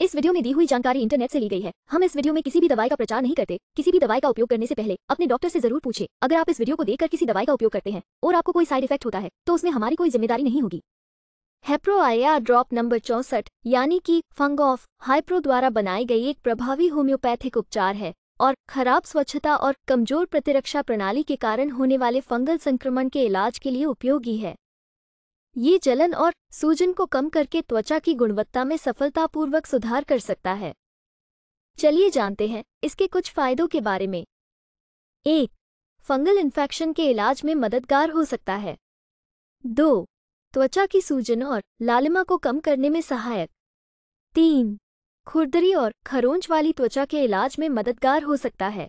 इस वीडियो में दी हुई जानकारी इंटरनेट से ली गई है हम इस वीडियो में किसी भी दवाई का प्रचार नहीं करते किसी भी दवाई का उपयोग करने से पहले अपने डॉक्टर से जरूर पूछे अगर आप इस वीडियो को देखकर किसी दवाई का उपयोग करते हैं और आपको कोई साइड इफेक्ट होता है तो उसमें हमारी कोई जिम्मेदारी नहीं होगी आया ड्रॉप नंबर चौसठ यानी की फंग ऑफ हाइप्रो द्वारा बनाई गई एक प्रभावी होम्योपैथिक उपचार है और खराब स्वच्छता और कमजोर प्रतिरक्षा प्रणाली के कारण होने वाले फंगल संक्रमण के इलाज के लिए उपयोगी है ये जलन और सूजन को कम करके त्वचा की गुणवत्ता में सफलतापूर्वक सुधार कर सकता है चलिए जानते हैं इसके कुछ फायदों के बारे में एक फंगल इन्फेक्शन के इलाज में मददगार हो सकता है दो त्वचा की सूजन और लालिमा को कम करने में सहायक तीन खुरदरी और खरोंच वाली त्वचा के इलाज में मददगार हो सकता है